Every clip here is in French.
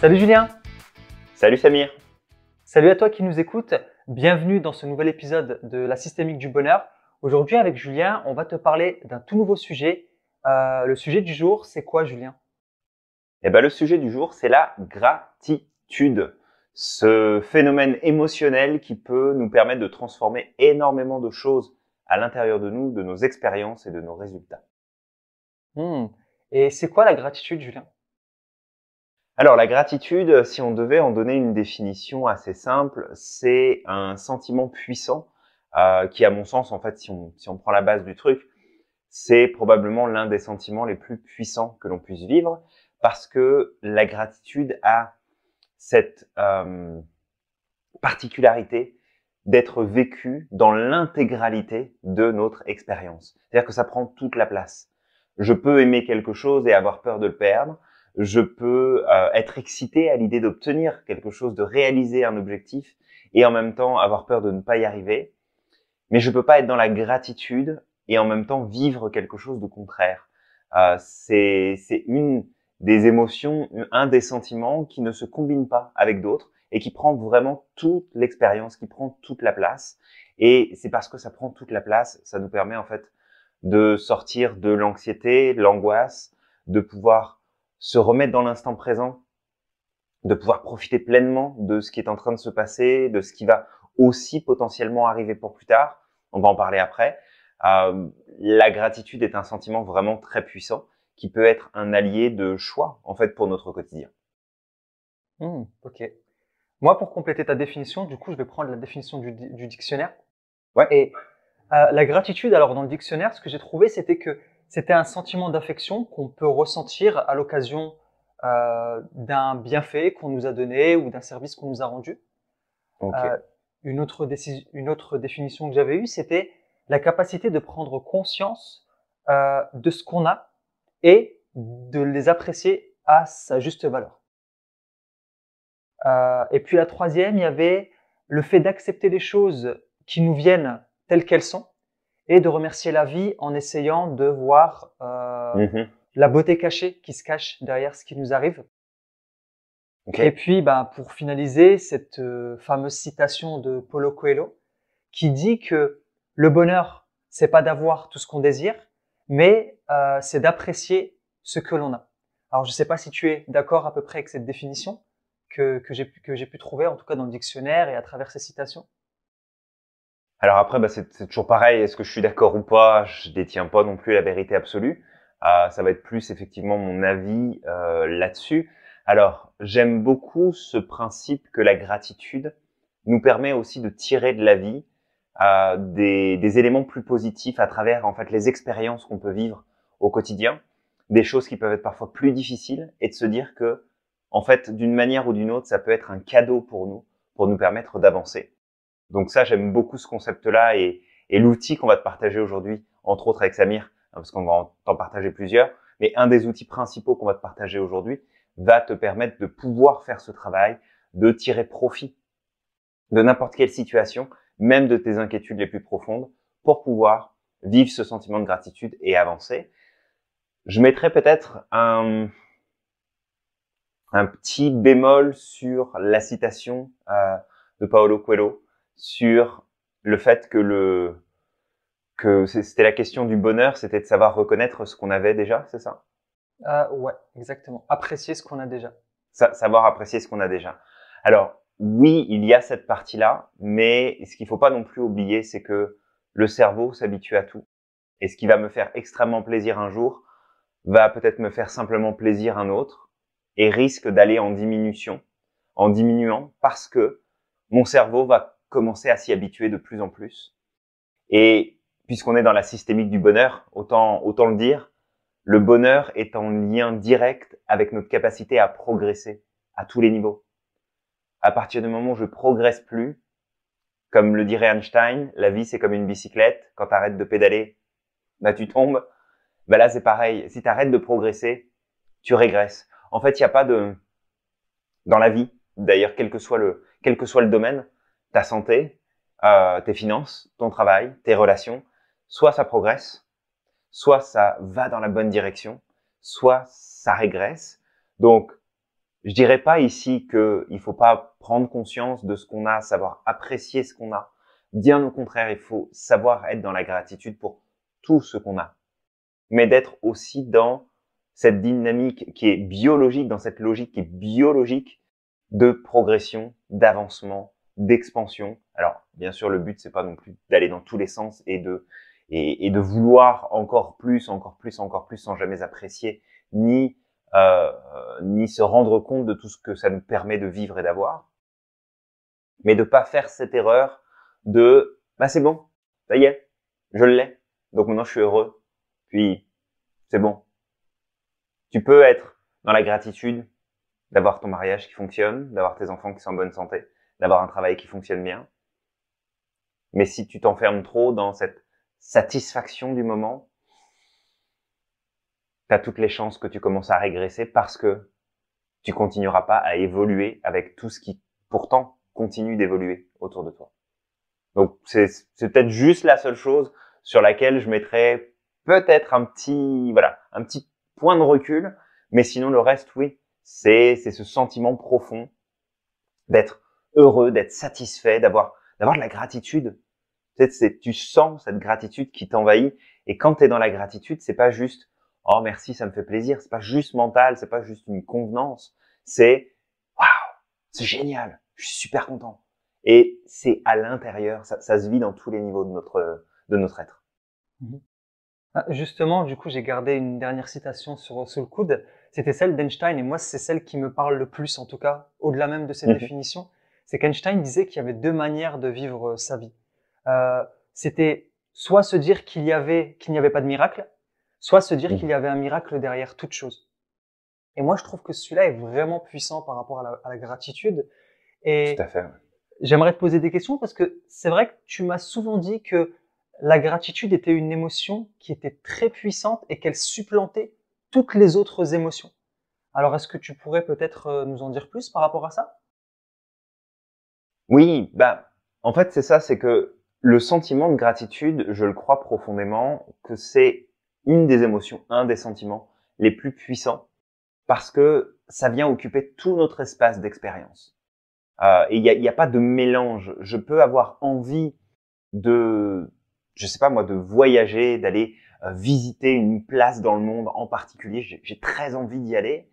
Salut Julien Salut Samir Salut à toi qui nous écoutes, bienvenue dans ce nouvel épisode de La systémique du bonheur. Aujourd'hui avec Julien, on va te parler d'un tout nouveau sujet. Euh, le sujet du jour, c'est quoi Julien eh ben, le sujet du jour, c'est la gratitude. Ce phénomène émotionnel qui peut nous permettre de transformer énormément de choses à l'intérieur de nous, de nos expériences et de nos résultats. Hmm. Et c'est quoi la gratitude, Julien alors la gratitude, euh, si on devait en donner une définition assez simple, c'est un sentiment puissant euh, qui, à mon sens, en fait, si on, si on prend la base du truc, c'est probablement l'un des sentiments les plus puissants que l'on puisse vivre parce que la gratitude a cette euh, particularité d'être vécue dans l'intégralité de notre expérience. C'est-à-dire que ça prend toute la place. Je peux aimer quelque chose et avoir peur de le perdre je peux euh, être excité à l'idée d'obtenir quelque chose, de réaliser un objectif, et en même temps avoir peur de ne pas y arriver. Mais je peux pas être dans la gratitude et en même temps vivre quelque chose de contraire. Euh, c'est une des émotions, un des sentiments qui ne se combinent pas avec d'autres et qui prend vraiment toute l'expérience, qui prend toute la place. Et c'est parce que ça prend toute la place, ça nous permet en fait de sortir de l'anxiété, l'angoisse, de pouvoir se remettre dans l'instant présent, de pouvoir profiter pleinement de ce qui est en train de se passer, de ce qui va aussi potentiellement arriver pour plus tard. On va en parler après. Euh, la gratitude est un sentiment vraiment très puissant qui peut être un allié de choix en fait pour notre quotidien. Hmm, ok. Moi, pour compléter ta définition, du coup, je vais prendre la définition du, dictionnaire. Ouais. Et euh, la gratitude, alors dans le dictionnaire, ce que j'ai trouvé, c'était que c'était un sentiment d'affection qu'on peut ressentir à l'occasion euh, d'un bienfait qu'on nous a donné ou d'un service qu'on nous a rendu. Euh, une, autre définition que j'avais eue, c'était la capacité de prendre conscience euh, de ce qu'on a et de les apprécier à sa juste valeur. et puis la troisième, il y avait le fait d'accepter les choses qui nous viennent telles qu'elles sont et de remercier la vie en essayant de voir euh, mhm. la beauté cachée qui se cache derrière ce qui nous arrive. Et puis, bah, pour finaliser, cette euh, fameuse citation de Paulo Coelho qui dit que le bonheur, c'est pas d'avoir tout ce qu'on désire, mais euh, c'est d'apprécier ce que l'on a. Alors, je ne sais pas si tu es d'accord à peu près avec cette définition que, j'ai pu trouver, en tout cas dans le dictionnaire et à travers ces citations. Alors après, bah, c'est toujours pareil. Est-ce que je suis d'accord ou pas Je détiens pas non plus la vérité absolue. Euh, ça va être plus effectivement mon avis euh, là-dessus. Alors, j'aime beaucoup ce principe que la gratitude nous permet aussi de tirer de la vie euh, des, des, éléments plus positifs à travers en fait les expériences qu'on peut vivre au quotidien, des choses qui peuvent être parfois plus difficiles, et de se dire que en fait, d'une manière ou d'une autre, ça peut être un cadeau pour nous, pour nous permettre d'avancer. Donc ça, j'aime beaucoup ce concept-là et, l'outil qu'on va te partager aujourd'hui, entre autres avec Samir, hein, parce qu'on va t'en partager plusieurs, mais un des outils principaux qu'on va te partager aujourd'hui va te permettre de pouvoir faire ce travail, de tirer profit de n'importe quelle situation, même de tes inquiétudes les plus profondes, pour pouvoir vivre ce sentiment de gratitude et avancer. Je mettrai peut-être un, petit bémol sur la citation euh, de Paolo Coelho sur le fait que le que c'était la question du bonheur, c'était de savoir reconnaître ce qu'on avait déjà, c'est ça euh, Ouais, exactement. Apprécier ce qu'on a déjà. savoir apprécier ce qu'on a déjà. Alors oui, il y a cette partie-là, mais ce qu'il faut pas non plus oublier, c'est que le cerveau s'habitue à tout. Et ce qui va me faire extrêmement plaisir un jour, va peut-être me faire simplement plaisir un autre et risque d'aller en diminution, en diminuant parce que mon cerveau va commencer à s'y habituer de plus en plus. Et puisqu'on est dans la systémique du bonheur, autant, autant le dire, le bonheur est en lien direct avec notre capacité à progresser à tous les niveaux. À partir du moment où je progresse plus, comme le dirait Einstein, la vie c'est comme une bicyclette, quand tu arrêtes de pédaler, bah tu tombes. Bah là c'est pareil, si tu arrêtes de progresser, tu régresses. En fait, il n'y a pas de dans la vie, d'ailleurs quel que soit le quel que soit le domaine, ta santé, euh, tes finances, ton travail, tes relations, soit ça progresse, soit ça va dans la bonne direction, soit ça régresse. Donc, je dirais pas ici qu'il ne faut pas prendre conscience de ce qu'on a, savoir apprécier ce qu'on a. Bien au contraire, il faut savoir être dans la gratitude pour tout ce qu'on a. Mais d'être aussi dans cette dynamique qui est biologique, dans cette logique qui est biologique de progression, d'avancement, d'expansion. Alors, bien sûr, le but, c'est pas non plus d'aller dans tous les sens et de, et, de vouloir encore plus, encore plus, encore plus, sans jamais apprécier, ni, euh, ni se rendre compte de tout ce que ça nous permet de vivre et d'avoir. Mais de pas faire cette erreur de, bah, c'est bon, ça y est, je l'ai, donc maintenant je suis heureux, puis c'est bon. Tu peux être dans la gratitude d'avoir ton mariage qui fonctionne, d'avoir tes enfants qui sont en bonne santé, d'avoir un travail qui fonctionne bien. Mais si tu t'enfermes trop dans cette satisfaction du moment, tu as toutes les chances que tu commences à régresser parce que tu continueras pas à évoluer avec tout ce qui pourtant continue d'évoluer autour de toi. Donc c'est peut-être juste la seule chose sur laquelle je mettrais peut-être un petit voilà, un petit point de recul, mais sinon le reste oui, c'est ce sentiment profond d'être heureux, d'être satisfait, d'avoir d'avoir de la gratitude. C'est, tu sens cette gratitude qui t'envahit. Et quand tu es dans la gratitude, c'est pas juste oh merci, ça me fait plaisir. C'est pas juste mental, c'est pas juste une convenance. C'est waouh, c'est génial, je suis super content. Et c'est à l'intérieur, ça, ça, se vit dans tous les niveaux de notre de notre être. Mhm. Ah, justement, du coup, j'ai gardé une dernière citation sur, sous le coude. C'était celle d'Einstein, et moi, c'est celle qui me parle le plus, en tout cas, au-delà même de cette mhm. définition c'est qu'Einstein disait qu'il y avait deux manières de vivre euh, sa vie. Euh, c'était soit se dire qu'il y avait qu'il n'y avait pas de miracle, soit se dire mm. qu'il y avait un miracle derrière toute chose. Et moi, je trouve que celui-là est vraiment puissant par rapport à la, gratitude. Et Tout à fait. J'aimerais te poser des questions parce que c'est vrai que tu m'as souvent dit que la gratitude était une émotion qui était très puissante et qu'elle supplantait toutes les autres émotions. Alors, est-ce que tu pourrais peut-être euh, nous en dire plus par rapport à ça oui, bah, en fait, c'est ça, c'est que le sentiment de gratitude, je le crois profondément, que c'est une des émotions, un des sentiments les plus puissants, parce que ça vient occuper tout notre espace d'expérience. Euh, et il n'y a, pas de mélange. Je peux avoir envie de, je sais pas moi, de voyager, d'aller euh, visiter une place dans le monde en particulier. J'ai très envie d'y aller.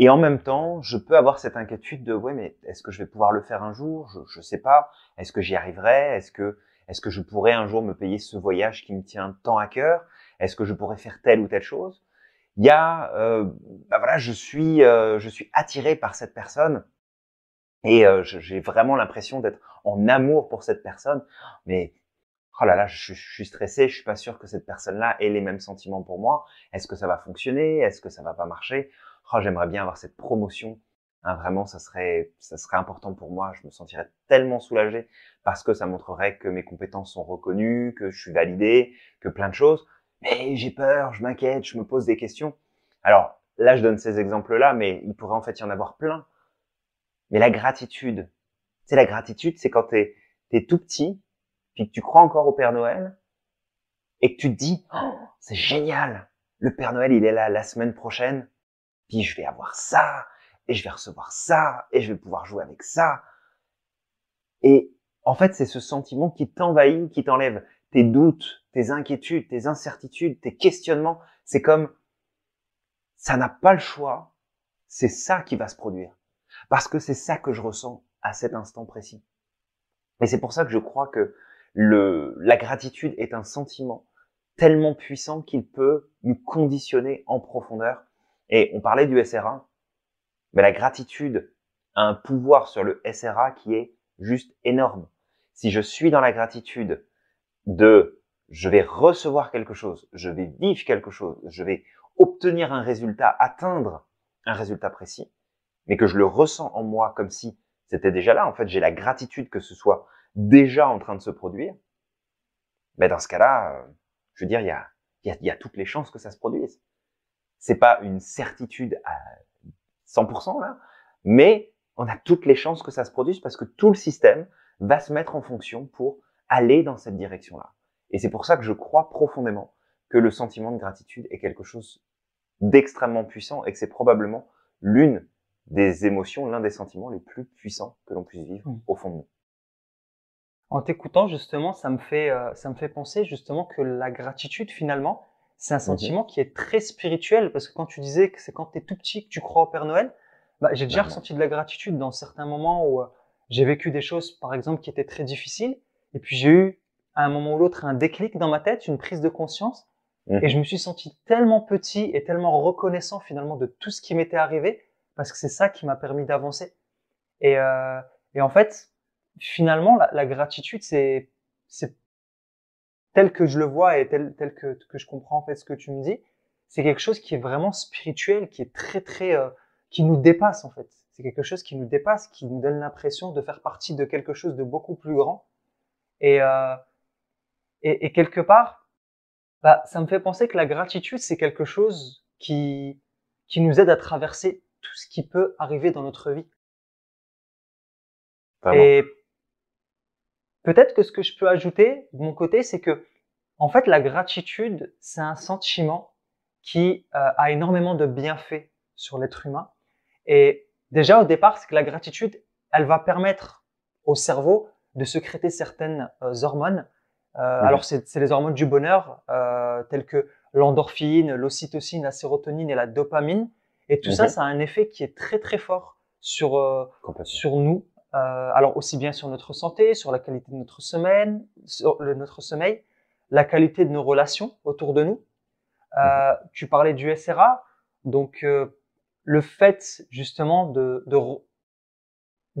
Et en même temps, je peux avoir cette inquiétude de Oui, mais est-ce que je vais pouvoir le faire un jour Je ne sais pas. Est-ce que j'y arriverai Est-ce que est-ce que je pourrais un jour me payer ce voyage qui me tient tant à cœur Est-ce que je pourrais faire telle ou telle chose Il y a, euh, bah voilà, je suis, euh, je suis attiré par cette personne et euh, j'ai vraiment l'impression d'être en amour pour cette personne, mais oh là là, je, suis stressé, je ne suis pas sûr que cette personne-là ait les mêmes sentiments pour moi. Est-ce que ça va fonctionner Est-ce que ça va pas marcher oh, j'aimerais bien avoir cette promotion. Hein, vraiment, ça serait, ça serait important pour moi. Je me sentirais tellement soulagé parce que ça montrerait que mes compétences sont reconnues, que je suis validé, que plein de choses. Mais j'ai peur, je m'inquiète, je me pose des questions. Alors là, je donne ces exemples-là, mais il pourrait en fait y en avoir plein. Mais la gratitude, c'est la gratitude, c'est quand tu es tout petit, puis que tu crois encore au Père Noël, et que tu te dis, oh, c'est génial, le Père Noël, il est là la semaine prochaine, puis je vais avoir ça, et je vais recevoir ça, et je vais pouvoir jouer avec ça. Et en fait, c'est ce sentiment qui t'envahit, qui t'enlève tes doutes, tes inquiétudes, tes incertitudes, tes questionnements. C'est comme, ça n'a pas le choix, c'est ça qui va se produire. Parce que c'est ça que je ressens à cet instant précis. Et c'est pour ça que je crois que le, la gratitude est un sentiment tellement puissant qu'il peut nous conditionner en profondeur et on parlait du SRA, mais la gratitude a un pouvoir sur le SRA qui est juste énorme. Si je suis dans la gratitude de je vais recevoir quelque chose, je vais vivre quelque chose, je vais obtenir un résultat, atteindre un résultat précis, mais que je le ressens en moi comme si c'était déjà là, en fait j'ai la gratitude que ce soit déjà en train de se produire, mais ben, dans ce cas-là, euh, je veux dire, il y a, y a toutes les chances que ça se produise. C'est pas une certitude à 100% là, mais on a toutes les chances que ça se produise parce que tout le système va se mettre en fonction pour aller dans cette direction-là. Et c'est pour ça que je crois profondément que le sentiment de gratitude est quelque chose d'extrêmement puissant et que c'est probablement l'une des émotions, l'un des sentiments les plus puissants que l'on puisse vivre au fond de nous. En t'écoutant justement, ça me fait euh, ça me fait penser justement que la gratitude finalement, c'est un mhm. sentiment qui est très spirituel parce que quand tu disais que c'est quand tu es tout petit que tu crois au Père Noël, bah, j'ai déjà bah, ressenti de la gratitude dans certains moments où euh, j'ai vécu des choses, par exemple, qui étaient très difficiles. Et puis j'ai eu, à un moment ou l'autre, un déclic dans ma tête, une prise de conscience. Mhm. Et je me suis senti tellement petit et tellement reconnaissant finalement de tout ce qui m'était arrivé parce que c'est ça qui m'a permis d'avancer. Et, euh, en fait, finalement, la, la gratitude, c'est tel que je le vois et tel, tel que, que je comprends en fait ce que tu me dis, c'est quelque chose qui est vraiment spirituel, qui est très très, euh, qui nous dépasse en fait. C'est quelque chose qui nous dépasse, qui nous donne l'impression de faire partie de quelque chose de beaucoup plus grand. Euh, et, et, quelque part, bah, ça me fait penser que la gratitude, c'est quelque chose qui, qui nous aide à traverser tout ce qui peut arriver dans notre vie. Peut-être que ce que je peux ajouter de mon côté, c'est que, en fait, la gratitude, c'est un sentiment qui euh, a énormément de bienfaits sur l'être humain. Et déjà, au départ, c'est que la gratitude, elle va permettre au cerveau de secréter certaines euh, hormones. Euh, mmh. Alors, c'est les hormones du bonheur, telles que l'endorphine, l'ocytocine, la sérotonine et la dopamine. Et tout ça, mmh ça a un effet qui est très, très fort sur nous, euh, alors aussi bien sur notre santé, sur la qualité de notre semaine, sur notre sommeil, la qualité de nos relations autour de nous. Euh, mhm. tu parlais du SRA, donc euh, le fait justement de,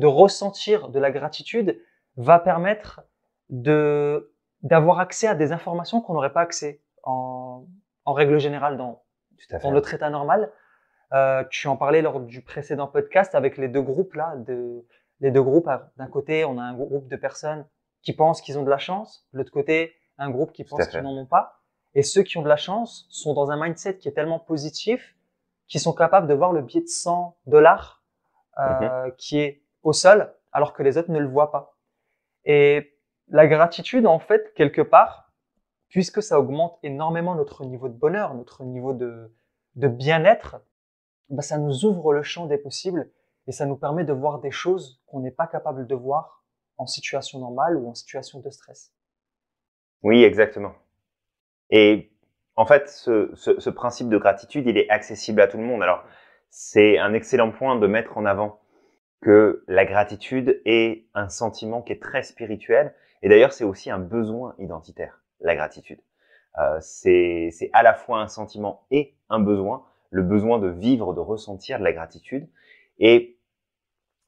ressentir de la gratitude va permettre d'avoir accès à des informations qu'on n'aurait pas accès en, règle générale dans, dans notre état normal. tu en parlais lors du précédent podcast avec les deux groupes là de les deux groupes. Ah, d'un côté, on a un groupe de personnes qui pensent qu'ils ont de la chance, de l'autre côté, un groupe qui pense qu'ils n'en ont pas. Et ceux qui ont de la chance sont dans un mindset qui est tellement positif qu'ils sont capables de voir le billet de 100 dollars euh, mhm. qui est au sol, alors que les autres ne le voient pas. Et la gratitude, en fait, quelque part, puisque ça augmente énormément notre niveau de bonheur, notre niveau de, de bien-être, bah, ça nous ouvre le champ des possibles et ça nous permet de voir des choses qu'on n'est pas capable de voir en situation normale ou en situation de stress. Oui, exactement. Et en fait, ce, principe de gratitude, il est accessible à tout le monde. Alors, c'est un excellent point de mettre en avant que la gratitude est un sentiment qui est très spirituel. Et d'ailleurs, c'est aussi un besoin identitaire, la gratitude. Euh, c'est à la fois un sentiment et un besoin, le besoin de vivre, de ressentir de la gratitude. Et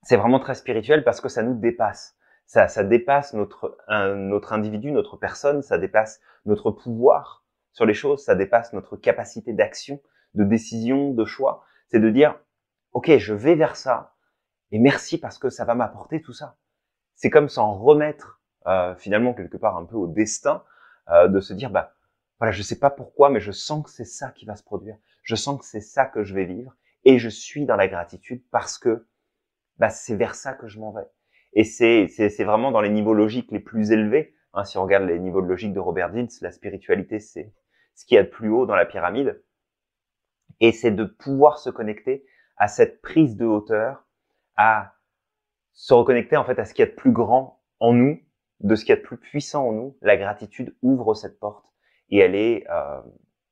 c'est vraiment très spirituel parce que ça nous dépasse. Ça, ça dépasse notre, notre individu, notre personne, ça dépasse notre pouvoir sur les choses, ça dépasse notre capacité d'action, de décision, de choix. C'est de dire, OK, je vais vers ça, et merci parce que ça va m'apporter tout ça. C'est comme s'en remettre euh, finalement quelque part un peu au destin, euh, de se dire, bah voilà, je sais pas pourquoi, mais je sens que c'est ça qui va se produire. Je sens que c'est ça que je vais vivre, et je suis dans la gratitude parce que bah, c'est vers ça que je m'en vais. Et c'est, vraiment dans les niveaux logiques les plus élevés. Hein, si on regarde les niveaux de logique de Robert Dilts, la spiritualité, c'est ce qu'il y a de plus haut dans la pyramide. Et c'est de pouvoir se connecter à cette prise de hauteur, à se reconnecter en fait à ce qu'il y a de plus grand en nous, de ce qu'il y a de plus puissant en nous. La gratitude ouvre cette porte et elle est, euh,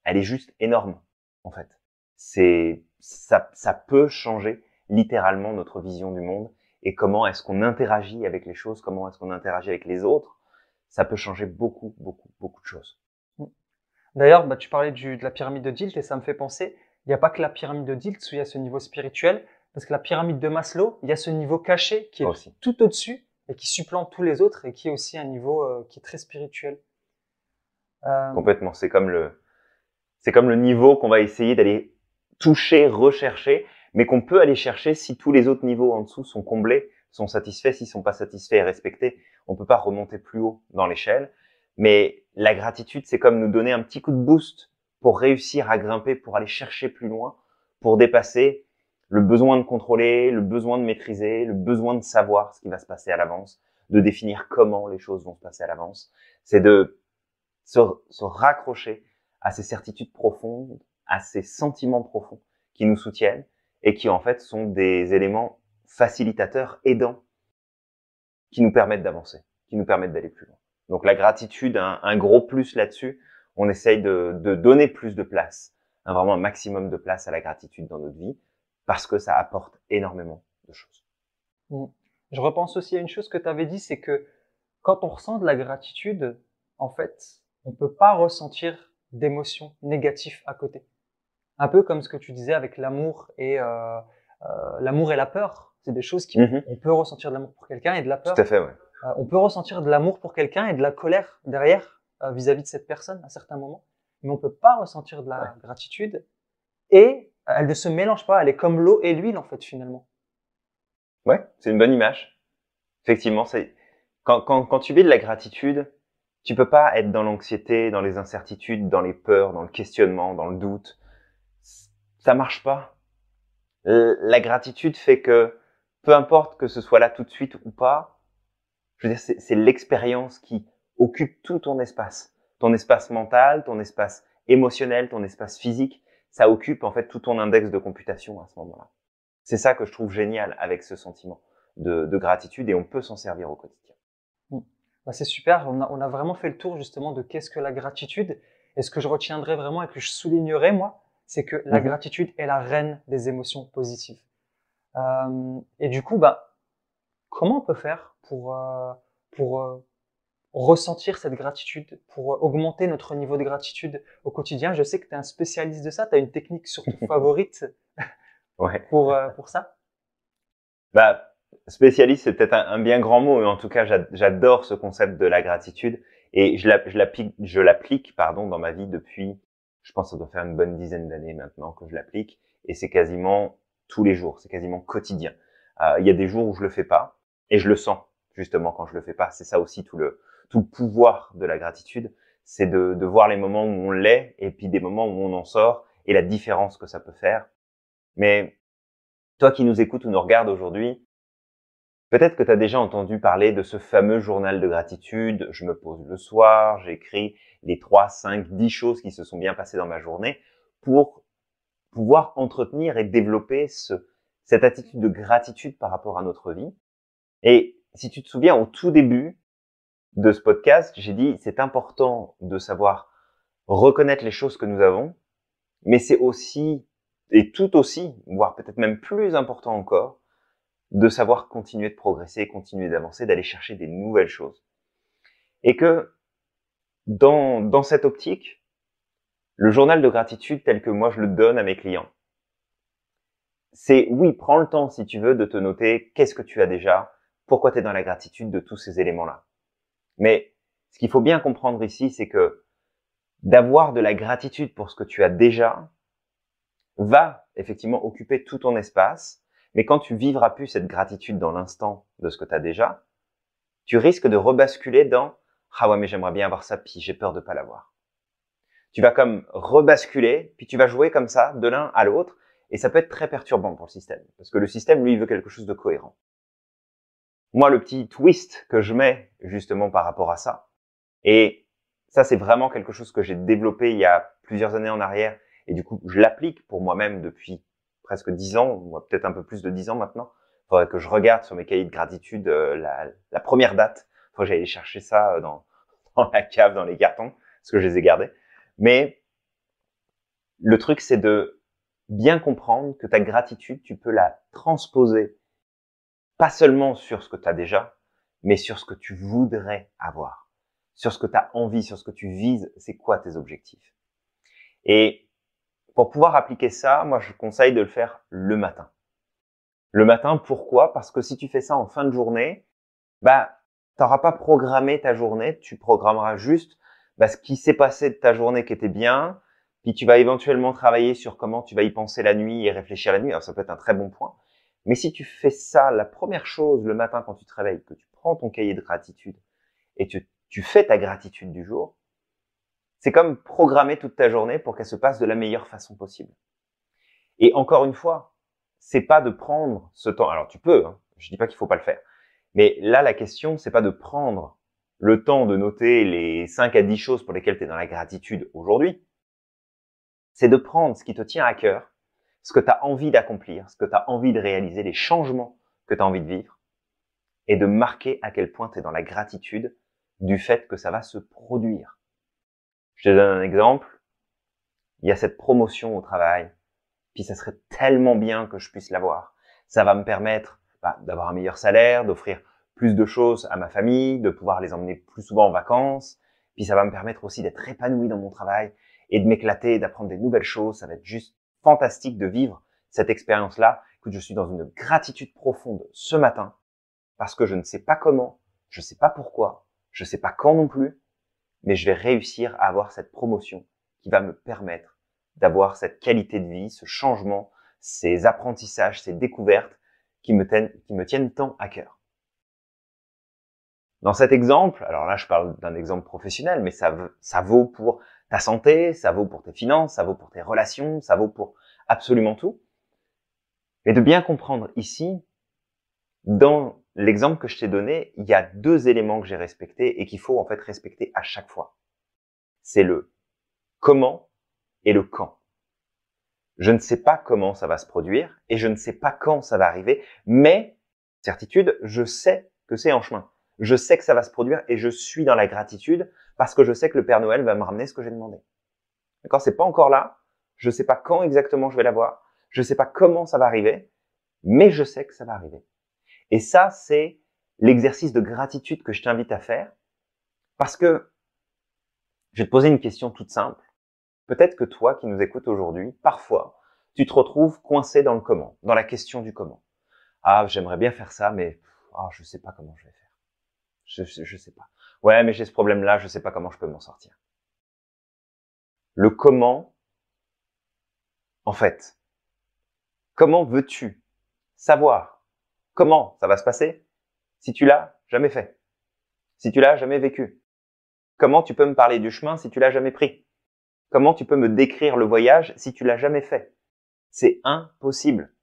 elle est juste énorme en fait. C'est, ça, ça peut changer littéralement notre vision du monde et comment est-ce qu'on interagit avec les choses, comment est-ce qu'on interagit avec les autres, ça peut changer beaucoup, beaucoup, beaucoup de choses. Mm. D'ailleurs, bah, tu parlais de la pyramide de Dilt et ça me fait penser, il n'y a pas que la pyramide de Dilt où il y a ce niveau spirituel, parce que la pyramide de Maslow, il y a ce niveau caché qui est tout au-dessus et qui supplante tous les autres et qui est aussi un niveau euh, qui est très spirituel. Euh, Complètement, c'est comme c'est comme le niveau qu'on va essayer d'aller toucher, rechercher, mais qu'on peut aller chercher si tous les autres niveaux en dessous sont comblés, sont satisfaits, s'ils sont pas satisfaits et respectés. On ne peut pas remonter plus haut dans l'échelle. Mais la gratitude, c'est comme nous donner un petit coup de boost pour réussir à grimper, pour aller chercher plus loin, pour dépasser le besoin de contrôler, le besoin de maîtriser, le besoin de savoir ce qui va se passer à l'avance, de définir comment les choses vont se passer à l'avance. C'est de se, raccrocher à ces certitudes profondes, à ces sentiments profonds qui nous soutiennent et qui en fait sont des éléments facilitateurs, aidants, qui nous permettent d'avancer, qui nous permettent d'aller plus loin. Donc la gratitude, un, gros plus là-dessus, on essaye de, donner plus de place, vraiment un maximum de place à la gratitude dans notre vie, parce que ça apporte énormément de choses. Mm. Je repense aussi à une chose que tu avais dit, c'est que quand on ressent de la gratitude, en fait, on ne peut pas ressentir d'émotions négatives à côté. Un peu comme ce que tu disais avec l'amour et euh, euh, l'amour et la peur. C'est des choses qui mhm. on peut ressentir de l'amour pour quelqu'un et de la peur. Tout à fait, ouais. Euh, on peut ressentir de l'amour pour quelqu'un et de la colère derrière vis-à-vis de cette personne à certains moments, mais on peut pas ressentir de la gratitude et elle ne se mélange pas. Elle est comme l'eau et l'huile en fait finalement. Ouais, c'est une bonne image. Effectivement, c'est quand, quand, quand, tu vis de la gratitude, tu peux pas être dans l'anxiété, dans les incertitudes, dans les peurs, dans le questionnement, dans le doute, ça marche pas. La gratitude fait que, peu importe que ce soit là tout de suite ou pas, c'est l'expérience qui occupe tout ton espace. Ton espace mental, ton espace émotionnel, ton espace physique, ça occupe en fait tout ton index de computation à ce moment-là. C'est ça que je trouve génial avec ce sentiment de, gratitude et on peut s'en servir au quotidien. Hmm. Bah, c'est super, on a, vraiment fait le tour justement de qu'est-ce que la gratitude. est, ce que je retiendrai vraiment et que je soulignerai moi, c'est que la mhm. gratitude est la reine des émotions positives. Euh, et du coup, bah, comment on peut faire pour, euh, euh, ressentir cette gratitude, pour augmenter notre niveau de gratitude au quotidien Je sais que tu es un spécialiste de ça, tu as une technique surtout favorite pour, ça bah, Spécialiste, c'est peut-être un, bien grand mot, mais en tout cas, j'adore ce concept de la gratitude et je l'applique pardon dans ma vie depuis je pense que ça doit faire une bonne dizaine d'années maintenant que je l'applique, et c'est quasiment tous les jours, c'est quasiment quotidien. Euh, il y a des jours où je le fais pas, et je le sens justement quand je le fais pas. C'est ça aussi tout le tout pouvoir de la gratitude, c'est de, de voir les moments où on l'est et puis des moments où on en sort et la différence que ça peut faire. Mais toi qui nous écoutes ou nous regardes aujourd'hui, Peut-être que tu as déjà entendu parler de ce fameux journal de gratitude, je me pose le soir, j'écris les 3, 5, 10 choses qui se sont bien passées dans ma journée pour pouvoir entretenir et développer ce, cette attitude de gratitude par rapport à notre vie. Et si tu te souviens, au tout début de ce podcast, j'ai dit, c'est important de savoir reconnaître les choses que nous avons, mais c'est aussi, et tout aussi, voire peut-être même plus important encore, de savoir continuer de progresser, continuer d'avancer, d'aller chercher des nouvelles choses. Et que dans, dans cette optique, le journal de gratitude tel que moi je le donne à mes clients, c'est oui, prends le temps si tu veux de te noter qu'est-ce que tu as déjà, pourquoi tu es dans la gratitude de tous ces éléments-là. Mais ce qu'il faut bien comprendre ici, c'est que d'avoir de la gratitude pour ce que tu as déjà va effectivement occuper tout ton espace, mais quand tu vivras plus cette gratitude dans l'instant de ce que tu as déjà, tu risques de rebasculer dans ah ouais, mais j'aimerais bien avoir ça, puis j'ai peur de pas l'avoir. Tu vas comme rebasculer, puis tu vas jouer comme ça, de l'un à l'autre, et ça peut être très perturbant pour le système, parce que le système, lui, veut quelque chose de cohérent. Moi, le petit twist que je mets, justement, par rapport à ça, et ça, c'est vraiment quelque chose que j'ai développé il y a plusieurs années en arrière, et du coup, je l'applique pour moi-même depuis presque dix ans, peut-être un peu plus de dix ans maintenant. Il faudrait que je regarde sur mes cahiers de gratitude euh, la, première date. Il faudrait que j'aille chercher ça euh, dans, dans la cave, dans les cartons, parce que je les ai gardés. Mais le truc, c'est de bien comprendre que ta gratitude, tu peux la transposer pas seulement sur ce que tu as déjà, mais sur ce que tu voudrais avoir, sur ce que tu as envie, sur ce que tu vises, c'est quoi tes objectifs. Et pour pouvoir appliquer ça, moi je conseille de le faire le matin. Le matin, pourquoi Parce que si tu fais ça en fin de journée, bah n'auras pas programmé ta journée, tu programmeras juste bah, ce qui s'est passé de ta journée qui était bien, puis tu vas éventuellement travailler sur comment tu vas y penser la nuit et réfléchir la nuit. Alors ça peut être un très bon point. Mais si tu fais ça, la première chose le matin quand tu te réveilles, que tu prends ton cahier de gratitude et tu, tu fais ta gratitude du jour, c'est comme programmer toute ta journée pour qu'elle se passe de la meilleure façon possible. Et encore une fois, c'est pas de prendre ce temps. Alors tu peux, je hein, je dis pas qu'il faut pas le faire. Mais là, la question, c'est pas de prendre le temps de noter les 5 à 10 choses pour lesquelles tu es dans la gratitude aujourd'hui. C'est de prendre ce qui te tient à cœur, ce que tu as envie d'accomplir, ce que tu as envie de réaliser, les changements que tu as envie de vivre, et de marquer à quel point tu es dans la gratitude du fait que ça va se produire. Je te donne un exemple. Il y a cette promotion au travail. Puis ça serait tellement bien que je puisse l'avoir. Ça va me permettre bah, d'avoir un meilleur salaire, d'offrir plus de choses à ma famille, de pouvoir les emmener plus souvent en vacances. Puis ça va me permettre aussi d'être épanoui dans mon travail et de m'éclater, d'apprendre des nouvelles choses. Ça va être juste fantastique de vivre cette expérience-là. Écoute, je suis dans une gratitude profonde ce matin parce que je ne sais pas comment, je ne sais pas pourquoi, je ne sais pas quand non plus, mais je vais réussir à avoir cette promotion qui va me permettre d'avoir cette qualité de vie, ce changement, ces apprentissages, ces découvertes qui me, tiennent, tant à cœur. Dans cet exemple, alors là je parle d'un exemple professionnel, mais ça, ça vaut pour ta santé, ça vaut pour tes finances, ça vaut pour tes relations, ça vaut pour absolument tout. Mais de bien comprendre ici dans l'exemple que je t'ai donné, il y a deux éléments que j'ai respectés et qu'il faut en fait respecter à chaque fois. C'est le comment et le quand. Je ne sais pas comment ça va se produire et je ne sais pas quand ça va arriver, mais certitude, je sais que c'est en chemin. Je sais que ça va se produire et je suis dans la gratitude parce que je sais que le Père Noël va me ramener ce que j'ai demandé. D'accord C'est pas encore là. Je ne sais pas quand exactement je vais l'avoir. Je ne sais pas comment ça va arriver, mais je sais que ça va arriver. Et ça, c'est l'exercice de gratitude que je t'invite à faire. Parce que je vais te poser une question toute simple. Peut-être que toi qui nous écoutes aujourd'hui, parfois, tu te retrouves coincé dans le comment, dans la question du comment. Ah, j'aimerais bien faire ça, mais je ne ah, je sais pas comment je vais faire. Je, ne sais pas. Ouais, mais j'ai ce problème-là, je ne sais pas comment je peux m'en sortir. Le comment, en fait, comment veux-tu savoir comment ça va se passer si tu l'as jamais fait, si tu l'as jamais vécu Comment tu peux me parler du chemin si tu l'as jamais pris Comment tu peux me décrire le voyage si tu l'as jamais fait C'est impossible.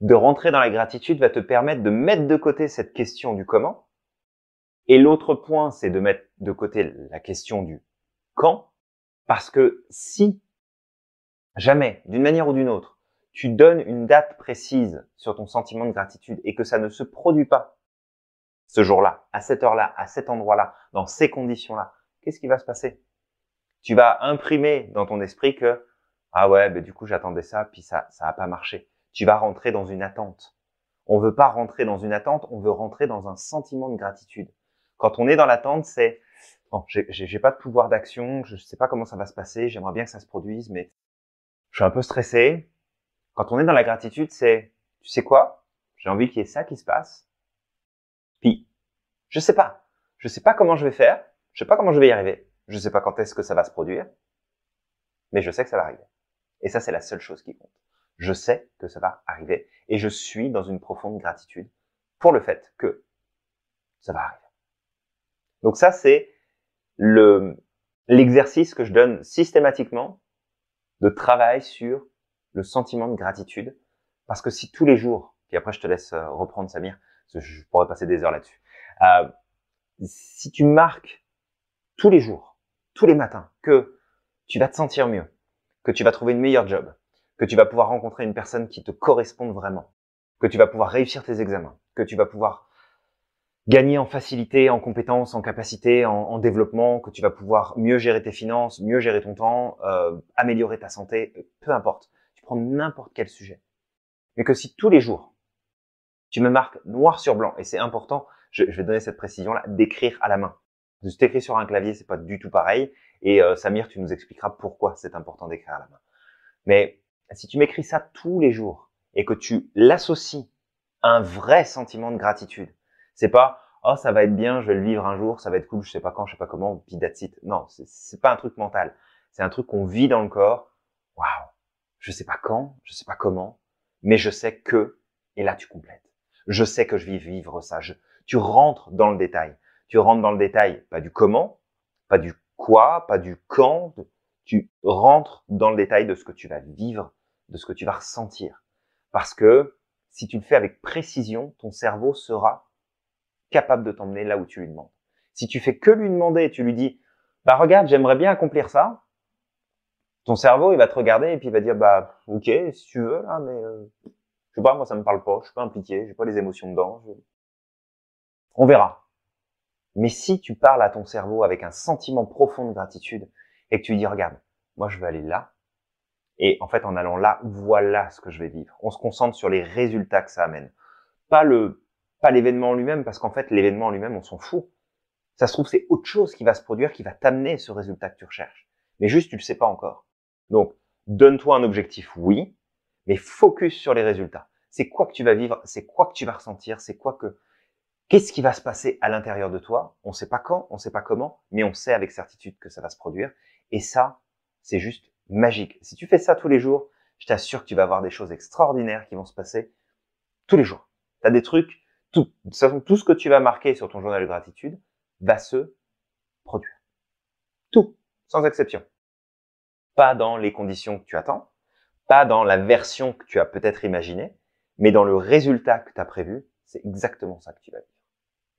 De rentrer dans la gratitude va te permettre de mettre de côté cette question du comment. Et l'autre point, c'est de mettre de côté la question du quand. Parce que si, jamais, d'une manière ou d'une autre, tu donnes une date précise sur ton sentiment de gratitude et que ça ne se produit pas ce jour-là, à cette heure-là, à cet endroit-là, dans ces conditions-là, qu'est-ce qui va se passer Tu vas imprimer dans ton esprit que ah ouais, ben, du coup j'attendais ça, puis ça ça a pas marché. Tu vas rentrer dans une attente. On veut pas rentrer dans une attente, on veut rentrer dans un sentiment de gratitude. Quand on est dans l'attente, c'est bon, j'ai pas de pouvoir d'action, je sais pas comment ça va se passer, j'aimerais bien que ça se produise, mais je suis un peu stressé, quand on est dans la gratitude, c'est, tu sais quoi, j'ai envie qu'il y ait ça qui se passe. Puis, je sais pas. Je sais pas comment je vais faire. Je sais pas comment je vais y arriver. Je sais pas quand est-ce que ça va se produire. Mais je sais que ça va arriver. Et ça, c'est la seule chose qui compte. Je sais que ça va arriver. Et je suis dans une profonde gratitude pour le fait que ça va arriver. Donc ça, c'est l'exercice que je donne systématiquement de travail sur le sentiment de gratitude, parce que si tous les jours, et après je te laisse euh, reprendre Samir, je pourrais passer des heures là-dessus, euh, si tu marques tous les jours, tous les matins, que tu vas te sentir mieux, que tu vas trouver une meilleure job, que tu vas pouvoir rencontrer une personne qui te corresponde vraiment, que tu vas pouvoir réussir tes examens, que tu vas pouvoir gagner en facilité, en compétences, en capacité, en, développement, que tu vas pouvoir mieux gérer tes finances, mieux gérer ton temps, euh, améliorer ta santé, peu importe n'importe quel sujet, mais que si tous les jours, tu me marques noir sur blanc, et c'est important, je, vais donner cette précision-là, d'écrire à la main. Si tu écris sur un clavier, c'est pas du tout pareil, et euh, Samir, tu nous expliqueras pourquoi c'est important d'écrire à la main. Mais si tu m'écris ça tous les jours, et que tu l'associes à un vrai sentiment de gratitude, c'est pas oh ça va être bien, je vais le vivre un jour, ça va être cool, je sais pas quand, je sais pas comment, puis that's it. Non, c'est pas un truc mental. C'est un truc qu'on vit dans le corps. Waouh, je sais pas quand, je sais pas comment, mais je sais que, et là tu complètes. Je sais que je vais vivre ça. tu rentres dans le détail. Tu rentres dans le détail, pas du comment, pas du quoi, pas du quand. Tu rentres dans le détail de ce que tu vas vivre, de ce que tu vas ressentir. Parce que si tu le fais avec précision, ton cerveau sera capable de t'emmener là où tu lui demandes. Si tu fais que lui demander, et tu lui dis, bah regarde, j'aimerais bien accomplir ça, ton cerveau, il va te regarder et puis il va dire, bah, ok, si tu veux, là, mais euh, je sais pas, moi, ça me parle pas, je suis pas impliqué, j'ai pas les émotions dedans. On verra. Mais si tu parles à ton cerveau avec un sentiment profond de gratitude et que tu dis, regarde, moi, je veux aller là, et en fait, en allant là, voilà ce que je vais vivre. On se concentre sur les résultats que ça amène. Pas le, pas l'événement lui-même, parce qu'en fait, l'événement lui-même, on s'en fout. Ça se trouve, c'est autre chose qui va se produire, qui va t'amener ce résultat que tu recherches. Mais juste, tu le sais pas encore. Donc, donne-toi un objectif, oui, mais focus sur les résultats. C'est quoi que tu vas vivre, c'est quoi que tu vas ressentir, c'est quoi que... Qu'est-ce qui va se passer à l'intérieur de toi On ne sait pas quand, on ne sait pas comment, mais on sait avec certitude que ça va se produire. Et ça, c'est juste magique. Si tu fais ça tous les jours, je t'assure que tu vas avoir des choses extraordinaires qui vont se passer tous les jours. Tu as des trucs, tout, tout ce que tu vas marquer sur ton journal de gratitude va se produire. Tout, sans exception pas dans les conditions que tu attends, pas dans la version que tu as peut-être imaginée, mais dans le résultat que tu as prévu, c'est exactement ça que tu vas vivre.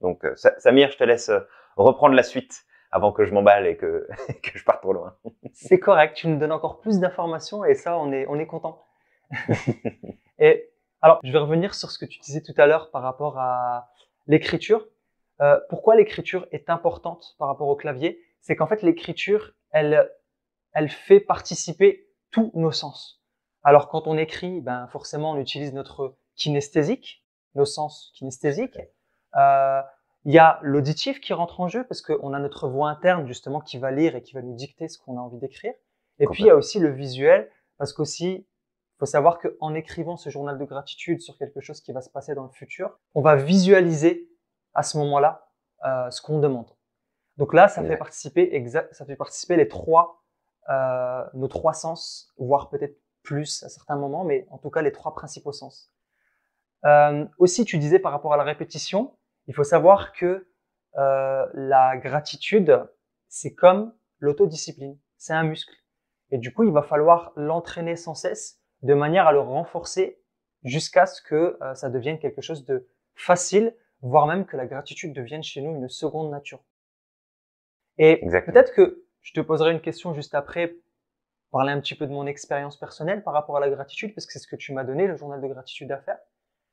Donc, euh, Samir, je te laisse euh, reprendre la suite avant que je m'emballe et que, je parte trop loin. C'est correct, tu nous donnes encore plus d'informations et ça, on est, on est content. et alors, je vais revenir sur ce que tu disais tout à l'heure par rapport à l'écriture. Euh, pourquoi l'écriture est importante par rapport au clavier C'est qu'en fait, l'écriture, elle elle fait participer tous nos sens. Alors quand on écrit, ben forcément on utilise notre kinesthésique, nos sens kinesthésiques. Euh, il y a l'auditif qui rentre en jeu parce qu'on a notre voix interne justement qui va lire et qui va nous dicter ce qu'on a envie d'écrire. Et puis il y a aussi le visuel parce qu'aussi, il faut savoir qu'en écrivant ce journal de gratitude sur quelque chose qui va se passer dans le futur, on va visualiser à ce moment-là euh, ce qu'on demande. Donc là, ça, ça fait participer les trois euh, nos trois sens, voire peut-être plus à certains moments, mais en tout cas les trois principaux sens. Euh, aussi, tu disais par rapport à la répétition, il faut savoir que euh, la gratitude, c'est comme l'autodiscipline, c'est un muscle. Et du coup, il va falloir l'entraîner sans cesse de manière à le renforcer jusqu'à ce que ça devienne quelque chose de facile, voire même que la gratitude devienne chez nous une seconde nature. Et peut-être que je te poserai une question juste après, parler un petit peu de mon expérience personnelle par rapport à la gratitude, parce que c'est ce que tu m'as donné, le journal de gratitude à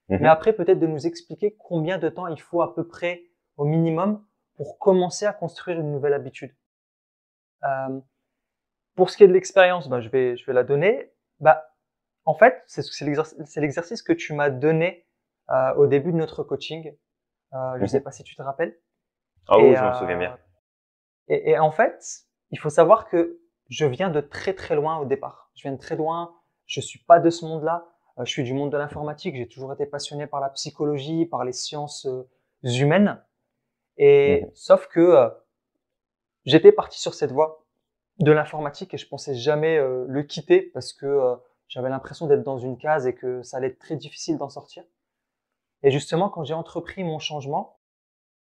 mhm. Mais après, peut-être de nous expliquer combien de temps il faut à peu près au minimum pour commencer à construire une nouvelle habitude. Euh, pour ce qui est de l'expérience, bah, je, vais, je vais la donner. Bah, en fait, c'est, l'exercice, que tu m'as donné euh, au début de notre coaching. Euh, je ne mhm. sais pas si tu te rappelles. Ah oui, je m'en souviens bien. et, en fait, il faut savoir que je viens de très très loin au départ. Je viens de très loin, je ne suis pas de ce monde-là. Euh, je suis du monde de l'informatique, j'ai toujours été passionné par la psychologie, par les sciences euh, humaines. Et mmh. sauf que euh, j'étais parti sur cette voie de l'informatique et je pensais jamais le quitter parce que j'avais l'impression d'être dans une case et que ça allait être très difficile d'en sortir. Et justement, quand j'ai entrepris mon changement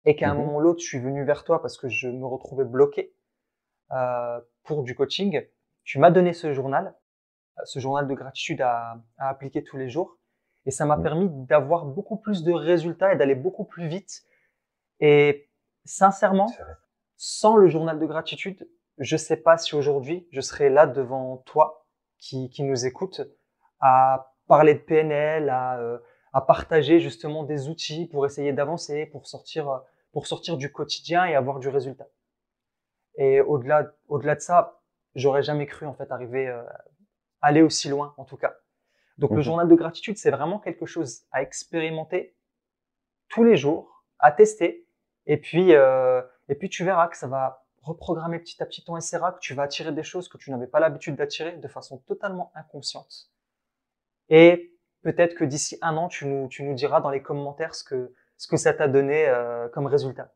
et qu'à un mmh moment ou l'autre, je suis venu vers toi parce que je me retrouvais bloqué, euh, pour du coaching. Tu m'as donné ce journal, ce journal de gratitude à, appliquer tous les jours. Et ça m'a mm. permis d'avoir beaucoup plus de résultats et d'aller beaucoup plus vite. Et sincèrement, sans le journal de gratitude, je ne sais pas si aujourd'hui je serais là devant toi qui, nous écoute à parler de PNL, à, euh, à partager justement des outils pour essayer d'avancer, pour sortir, pour sortir du quotidien et avoir du résultat. Et au-delà, de ça, j'aurais jamais cru en fait arriver, euh, aller aussi loin en tout cas. Donc le mhm. journal de gratitude, c'est vraiment quelque chose à expérimenter tous les jours, à tester, et puis euh, et puis tu verras que ça va reprogrammer petit à petit ton SRA, que tu vas attirer des choses que tu n'avais pas l'habitude d'attirer de façon totalement inconsciente. Et peut-être que d'ici un an, tu nous, tu nous diras dans les commentaires ce que ce que ça t'a donné euh, comme résultat.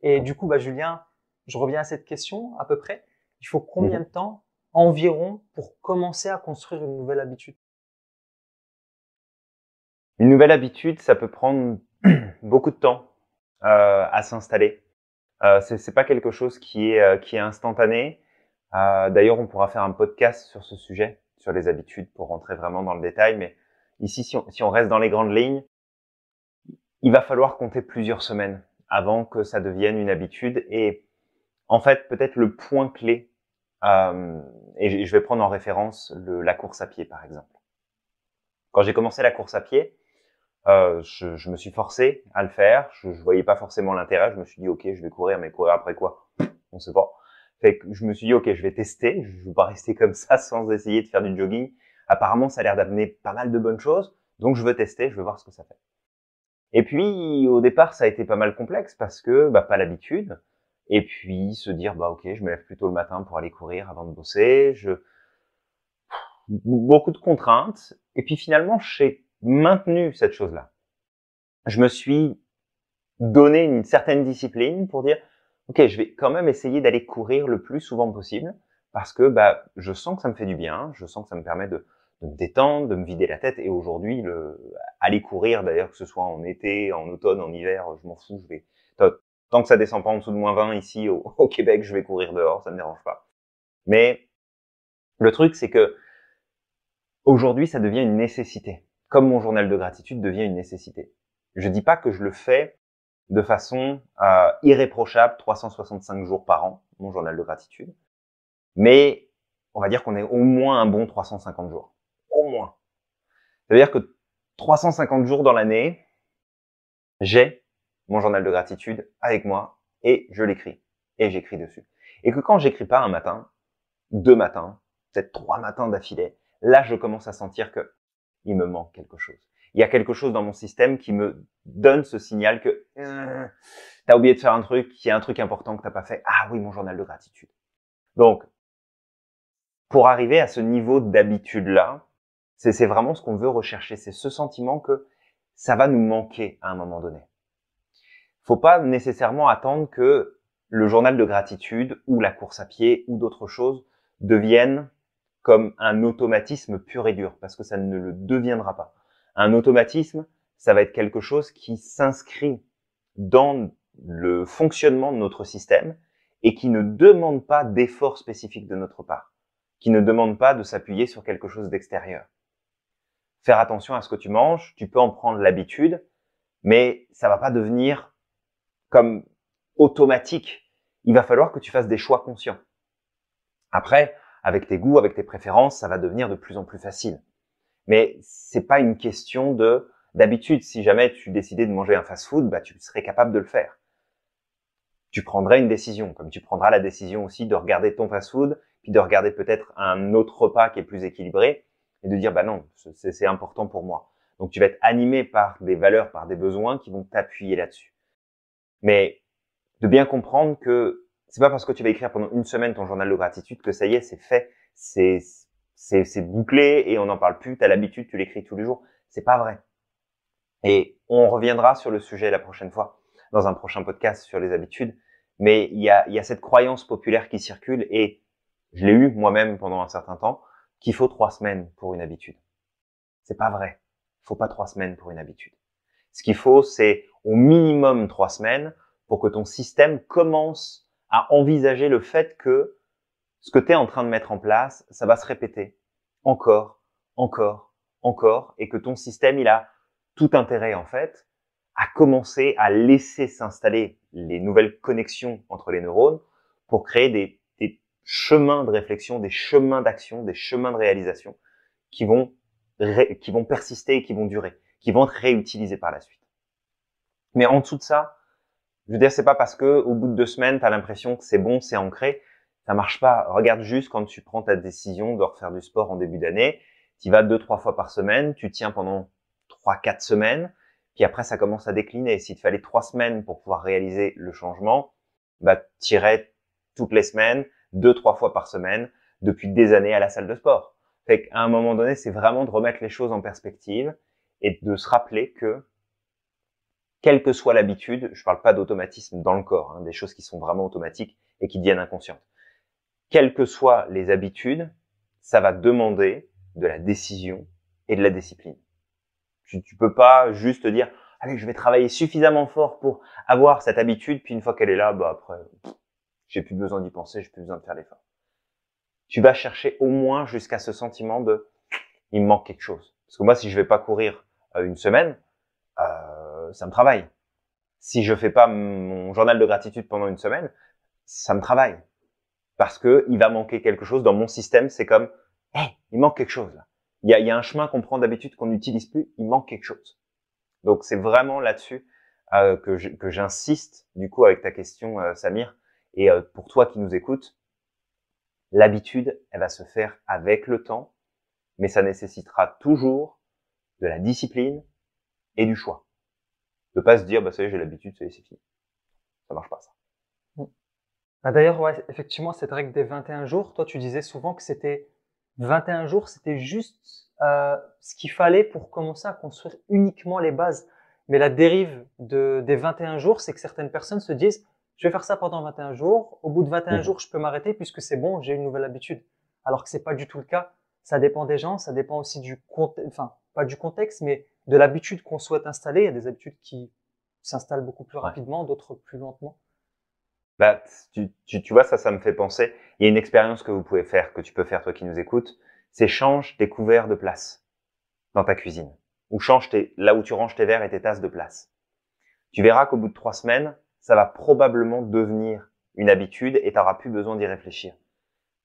Et du coup, bah Julien, je reviens à cette question à peu près. Il faut combien mhm. de temps environ pour commencer à construire une nouvelle habitude Une nouvelle habitude, ça peut prendre beaucoup de temps euh, à s'installer. Euh, c'est Ce n'est pas quelque chose qui est, euh, qui est instantané. D'ailleurs, on pourra faire un podcast sur ce sujet, sur les habitudes, pour rentrer vraiment dans le détail. Mais ici, si on, si on reste dans les grandes lignes, il va falloir compter plusieurs semaines avant que ça devienne une habitude. Et en fait, peut-être le point clé, euh, et je vais prendre en référence la course à pied, par exemple. Quand j'ai commencé la course à pied, euh, je, me suis forcé à le faire. Je, ne voyais pas forcément l'intérêt. Je me suis dit, ok, je vais courir, mais courir après quoi On sait pas. Fait que je me suis dit, ok, je vais tester. Je vais pas rester comme ça sans essayer de faire du jogging. Apparemment, ça a l'air d'amener pas mal de bonnes choses, donc je veux tester. Je veux voir ce que ça fait. Et puis, au départ, ça a été pas mal complexe parce que bah, pas l'habitude et puis se dire bah ok, je me lève plutôt le matin pour aller courir avant de bosser, je beaucoup de contraintes et puis finalement j'ai maintenu cette chose-là. Je me suis donné une certaine discipline pour dire ok, je vais quand même essayer d'aller courir le plus souvent possible parce que bah je sens que ça me fait du bien, je sens que ça me permet de, me détendre, de me vider la tête et aujourd'hui aller courir d'ailleurs que ce soit en été, en automne, en hiver, je m'en fous, vais Tant que ça descend pas en dessous de moins 20 ici au, Québec, je vais courir dehors, ça ne me dérange pas. Mais le truc, c'est que aujourd'hui, ça devient une nécessité. Comme mon journal de gratitude devient une nécessité. Je dis pas que je le fais de façon euh, irréprochable 365 jours par an, mon journal de gratitude. Mais on va dire qu'on est au moins un bon 350 jours. Au moins. Ça veut dire que 350 jours dans l'année, j'ai mon journal de gratitude avec moi et je l'écris. Et j'écris dessus. Et que quand j'écris pas un matin, deux matins, peut-être trois matins d'affilée, là, je commence à sentir que il me manque quelque chose. Il y a quelque chose dans mon système qui me donne ce signal que euh, t'as oublié de faire un truc, qu'il y a un truc important que t'as pas fait. Ah oui, mon journal de gratitude. Donc, pour arriver à ce niveau d'habitude-là, c'est vraiment ce qu'on veut rechercher. C'est ce sentiment que ça va nous manquer à un moment donné faut pas nécessairement attendre que le journal de gratitude ou la course à pied ou d'autres choses deviennent comme un automatisme pur et dur, parce que ça ne le deviendra pas. Un automatisme, ça va être quelque chose qui s'inscrit dans le fonctionnement de notre système et qui ne demande pas d'efforts spécifiques de notre part, qui ne demande pas de s'appuyer sur quelque chose d'extérieur. Faire attention à ce que tu manges, tu peux en prendre l'habitude, mais ça va pas devenir comme automatique. Il va falloir que tu fasses des choix conscients. Après, avec tes goûts, avec tes préférences, ça va devenir de plus en plus facile. Mais c'est pas une question de d'habitude. Si jamais tu décidais de manger un fast-food, bah tu serais capable de le faire. Tu prendrais une décision, comme tu prendras la décision aussi de regarder ton fast-food, puis de regarder peut-être un autre repas qui est plus équilibré et de dire bah non, c'est important pour moi. Donc tu vas être animé par des valeurs, par des besoins qui vont t'appuyer là-dessus. Mais de bien comprendre que c'est pas parce que tu vas écrire pendant une semaine ton journal de gratitude que ça y est, c'est fait, c'est bouclé et on n'en parle plus. tu as l'habitude, tu l'écris tous les jours. C'est pas vrai. Et on reviendra sur le sujet la prochaine fois dans un prochain podcast sur les habitudes. Mais il y a, y a cette croyance populaire qui circule et je l'ai eu moi-même pendant un certain temps qu'il faut trois semaines pour une habitude. C'est pas vrai. Faut pas trois semaines pour une habitude. Ce qu'il faut, c'est au minimum trois semaines pour que ton système commence à envisager le fait que ce que tu es en train de mettre en place, ça va se répéter encore, encore, encore, et que ton système, il a tout intérêt en fait à commencer à laisser s'installer les nouvelles connexions entre les neurones pour créer des, des chemins de réflexion, des chemins d'action, des chemins de réalisation qui vont, qui vont persister et qui vont durer, qui vont être réutilisés par la suite. Mais en dessous de ça, je veux dire, c'est pas parce que au bout de deux semaines, tu as l'impression que c'est bon, c'est ancré, ça marche pas. Regarde juste quand tu prends ta décision de refaire du sport en début d'année, tu vas deux trois fois par semaine, tu tiens pendant trois quatre semaines, puis après ça commence à décliner. S'il te fallait trois semaines pour pouvoir réaliser le changement, bah tirais toutes les semaines, deux trois fois par semaine depuis des années à la salle de sport. Fait qu'à un moment donné, c'est vraiment de remettre les choses en perspective et de se rappeler que quelle que soit l'habitude, je ne parle pas d'automatisme dans le corps, hein, des choses qui sont vraiment automatiques et qui deviennent inconscientes. Quelles que soient les habitudes, ça va demander de la décision et de la discipline. Tu, ne peux pas juste dire allez, je vais travailler suffisamment fort pour avoir cette habitude, puis une fois qu'elle est là, bah après, j'ai plus besoin d'y penser, j'ai plus besoin de faire l'effort. Tu vas chercher au moins jusqu'à ce sentiment de il me manque quelque chose. Parce que moi, si je vais pas courir euh, une semaine, euh, ça me travaille. Si je fais pas mon journal de gratitude pendant une semaine, ça me travaille. Parce que il va manquer quelque chose dans mon système. C'est comme, hé, il manque quelque chose. Là. Il y a, un chemin qu'on prend d'habitude qu'on n'utilise plus. Il manque quelque chose. Donc c'est vraiment là-dessus euh, que j'insiste du coup avec ta question, euh, Samir. Et pour toi qui nous écoutes, l'habitude, elle va se faire avec le temps, mais ça nécessitera toujours de la discipline et du choix. De pas se dire, bah, ça y est, j'ai l'habitude, ça y est, c'est fini. Ça marche pas, ça. Mm. Ah, d'ailleurs, ouais, effectivement, cette règle des 21 jours, toi, tu disais souvent que c'était 21 jours, c'était juste euh, ce qu'il fallait pour commencer à construire uniquement les bases. Mais la dérive de, des 21 jours, c'est que certaines personnes se disent, je vais faire ça pendant 21 jours, au bout de 21 mm. jours, je peux m'arrêter puisque c'est bon, j'ai une nouvelle habitude. Alors que ce n'est pas du tout le cas. Ça dépend des gens, ça dépend aussi du contexte, enfin, pas du contexte, mais de l'habitude qu'on souhaite installer Il y a des habitudes qui s'installent beaucoup plus rapidement, d'autres plus lentement. Bah, tu, tu, tu, vois, ça, ça me fait penser. Il y a une expérience que vous pouvez faire, que tu peux faire, toi qui nous écoutes, c'est change tes couverts de place dans ta cuisine. Ou change tes, là où tu ranges tes verres et tes tasses de place. Tu verras qu'au bout de trois semaines, ça va probablement devenir une habitude et tu n'auras plus besoin d'y réfléchir.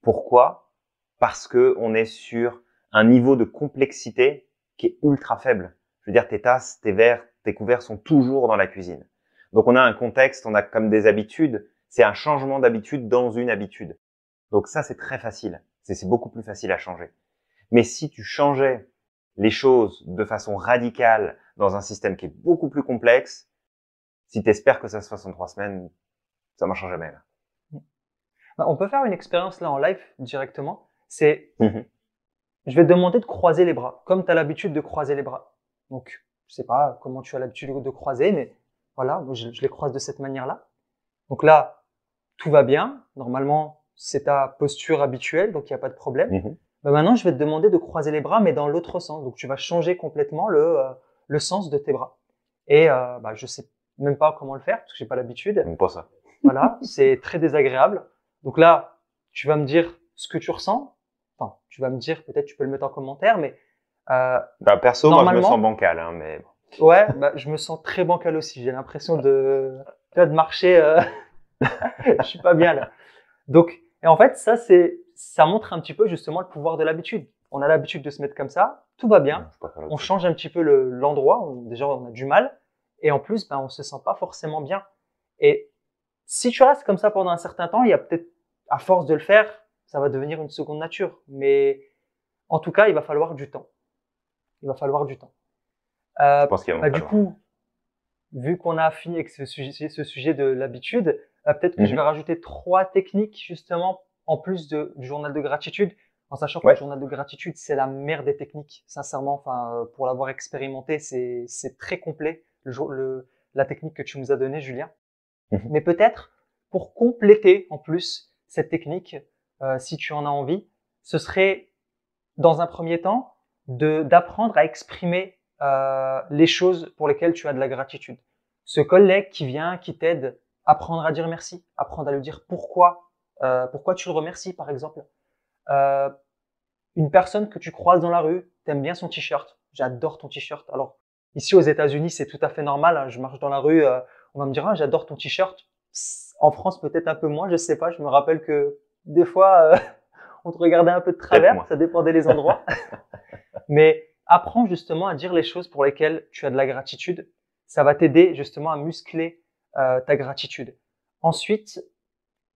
Pourquoi Parce que on est sur un niveau de complexité qui est ultra faible. Je veux dire, tes tasses, tes verres, tes couverts sont toujours dans la cuisine. Donc on a un contexte, on a comme des habitudes. C'est un changement d'habitude dans une habitude. Donc ça, c'est très facile. C'est beaucoup plus facile à changer. Mais si tu changeais les choses de façon radicale dans un système qui est beaucoup plus complexe, si tu espères que ça se fasse en trois semaines, ça ne marche jamais. Bah, on peut faire une expérience là en live directement. C'est, mmh je vais te demander de croiser les bras, comme tu as l'habitude de croiser les bras. Donc, je sais pas comment tu as l'habitude de croiser, mais voilà, je, les croise de cette manière-là. Donc là, tout va bien. Normalement, c'est ta posture habituelle, donc il n'y a pas de problème. Mhm. Bah, maintenant, je vais te demander de croiser les bras, mais dans l'autre sens. Donc, tu vas changer complètement le, euh, le sens de tes bras. Et euh, ben, je sais même pas comment le faire, parce que je n'ai pas l'habitude. Pas ça. Voilà, c'est très désagréable. Donc là, tu vas me dire ce que tu ressens. Enfin, tu vas me dire, peut-être tu peux le mettre en commentaire, mais euh, bah, perso, moi, je me sens bancal, hein, mais. ouais, bah, je me sens très bancal aussi. J'ai l'impression de, de marcher. Euh, je suis pas bien là. Donc, et en fait, ça, c'est, ça montre un petit peu justement le pouvoir de l'habitude. On a l'habitude de se mettre comme ça, tout va bien. On change un petit peu l'endroit. déjà, on a du mal, et en plus, ben, on se sent pas forcément bien. Et si tu restes comme ça pendant un certain temps, il y a peut-être, à force de le faire, ça va devenir une seconde nature. Mais en tout cas, il va falloir du temps il va falloir du temps. Euh, bah, du coup, vu qu'on a fini avec ce sujet, ce sujet de l'habitude, euh, peut-être que je mhm. vais rajouter trois techniques justement en plus de, du journal de gratitude, en sachant que le journal de gratitude c'est la mère des techniques. Sincèrement, enfin, euh, pour l'avoir expérimenté, c'est très complet le, la technique que tu nous as donnée, Julien. Mhm. Mais peut-être pour compléter en plus cette technique, euh, si tu en as envie, ce serait dans un premier temps d'apprendre à exprimer euh, les choses pour lesquelles tu as de la gratitude. Ce collègue qui vient, qui t'aide, apprendre à dire merci, apprendre à lui dire pourquoi, euh, pourquoi tu le remercies, par exemple. Euh, une personne que tu croises dans la rue, t'aimes bien son t-shirt, j'adore ton t-shirt. Alors ici aux États-Unis, c'est tout à fait normal. Hein. je marche dans la rue, on va me dire ah j'adore ton t-shirt. En France, peut-être un peu moins, je sais pas. Je me rappelle que des fois, on te regardait un peu de travers, ça dépendait des endroits. mais apprends justement à dire les choses pour lesquelles tu as de la gratitude. Ça va t'aider justement à muscler euh, ta gratitude. Ensuite,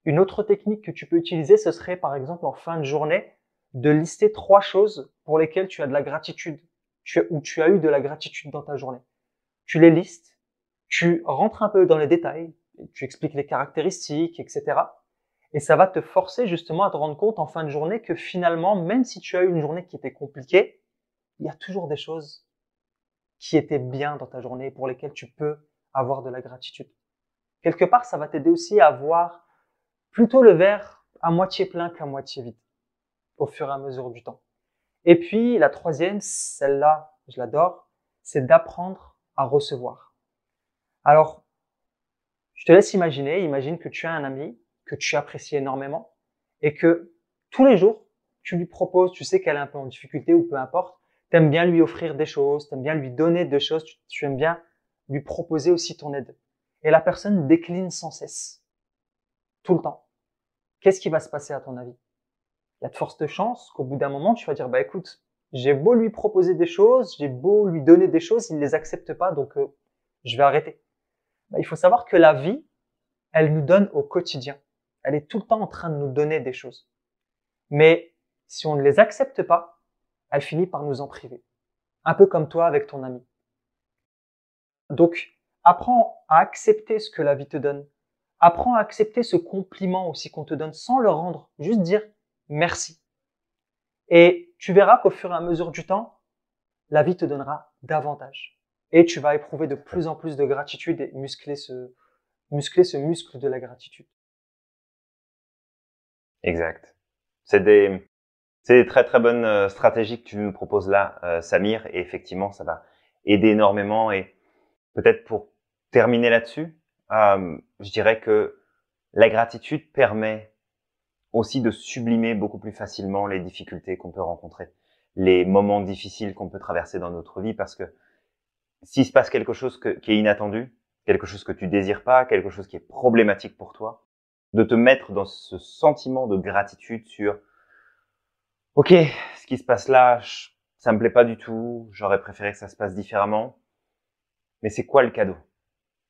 une autre technique que tu peux utiliser, ce serait par exemple en fin de journée de lister trois choses pour lesquelles tu as de la gratitude tu, ou tu as eu de la gratitude dans ta journée. Tu les listes, tu rentres un peu dans les détails, tu expliques les caractéristiques, etc. Et ça va te forcer justement à te rendre compte en fin de journée que finalement, même si tu as eu une journée qui était compliquée, il y a toujours des choses qui étaient bien dans ta journée pour lesquelles tu peux avoir de la gratitude. Quelque part, ça va t'aider aussi à voir plutôt le verre à moitié plein qu'à moitié vide au fur et à mesure du temps. Et puis, la troisième, celle-là, je l'adore, c'est d'apprendre à recevoir. Alors, je te laisse imaginer, imagine que tu as un ami que tu apprécies énormément et que tous les jours, tu lui proposes, tu sais qu'elle est un peu en difficulté ou peu importe, t'aimes bien lui offrir des choses, t'aimes bien lui donner des choses, tu, aimes bien lui proposer aussi ton aide. Et la personne décline sans cesse, tout le temps. Qu'est-ce qui va se passer à ton avis Il y a de force de chance qu'au bout d'un moment, tu vas dire, bah écoute, j'ai beau lui proposer des choses, j'ai beau lui donner des choses, il ne les accepte pas, donc euh, je vais arrêter. Bah, il faut savoir que la vie, elle nous donne au quotidien. Elle est tout le temps en train de nous donner des choses. Mais si on ne les accepte pas, elle finit par nous en priver. Un peu comme toi avec ton ami. Donc, apprends à accepter ce que la vie te donne. Apprends à accepter ce compliment aussi qu'on te donne sans le rendre, juste dire merci. Et tu verras qu'au fur et à mesure du temps, la vie te donnera davantage. Et tu vas éprouver de plus en plus de gratitude et muscler ce, muscler ce muscle de la gratitude. Exact. C'est des, c'est très très bonne euh, stratégie que tu nous proposes là, euh, Samir, et effectivement, ça va aider énormément. Et peut-être pour terminer là-dessus, euh, je dirais que la gratitude permet aussi de sublimer beaucoup plus facilement les difficultés qu'on peut rencontrer, les moments difficiles qu'on peut traverser dans notre vie, parce que s'il se passe quelque chose qui est inattendu, quelque chose que tu désires pas, quelque chose qui est problématique pour toi, de te mettre dans ce sentiment de gratitude sur ok, ce qui se passe là, ça me plaît pas du tout, j'aurais préféré que ça se passe différemment. Mais c'est quoi le cadeau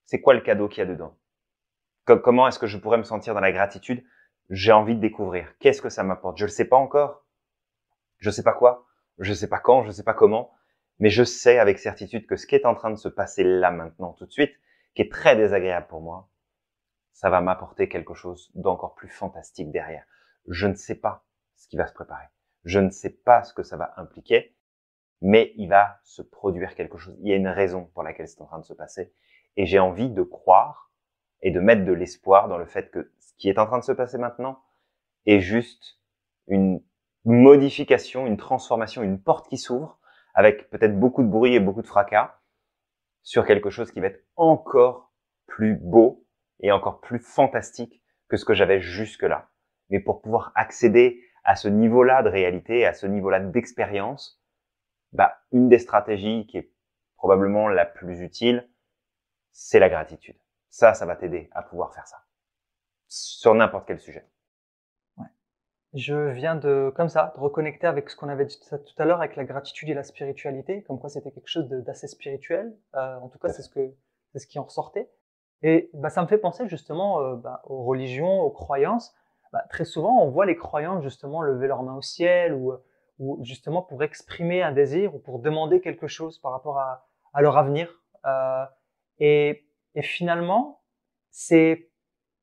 C'est quoi le cadeau qu'il y a dedans Comment est-ce que je pourrais me sentir dans la gratitude J'ai envie de découvrir. Qu'est-ce que ça m'apporte Je le sais pas encore. Je sais pas quoi. Je sais pas quand. Je ne sais pas comment. Mais je sais avec certitude que ce qui est en train de se passer là maintenant, tout de suite, qui est très désagréable pour moi, ça va m'apporter quelque chose d'encore plus fantastique derrière. Je ne sais pas ce qui va se préparer. Je ne sais pas ce que ça va impliquer, mais il va se produire quelque chose. Il y a une raison pour laquelle c'est en train de se passer. Et j'ai envie de croire et de mettre de l'espoir dans le fait que ce qui est en train de se passer maintenant est juste une modification, une transformation, une porte qui s'ouvre avec peut-être beaucoup de bruit et beaucoup de fracas sur quelque chose qui va être encore plus beau et encore plus fantastique que ce que j'avais jusque-là. Mais pour pouvoir accéder à ce niveau-là de réalité, à ce niveau-là d'expérience, bah, une des stratégies qui est probablement la plus utile, c'est la gratitude. Ça, ça va t'aider à pouvoir faire ça sur n'importe quel sujet. Je viens de, comme ça, de reconnecter avec ce qu'on avait dit tout à l'heure, avec la gratitude et la spiritualité, comme quoi c'était quelque chose d'assez spirituel. Euh, en tout cas, c'est ce que, c'est ce qui en ressortait. Et bah, ça me fait penser justement euh, bah, aux religions, aux croyances. Bah, très souvent, on voit les croyants justement lever leurs mains au ciel euh, ou, justement pour exprimer un désir ou pour demander quelque chose par rapport à, leur avenir. Euh, et, finalement, c'est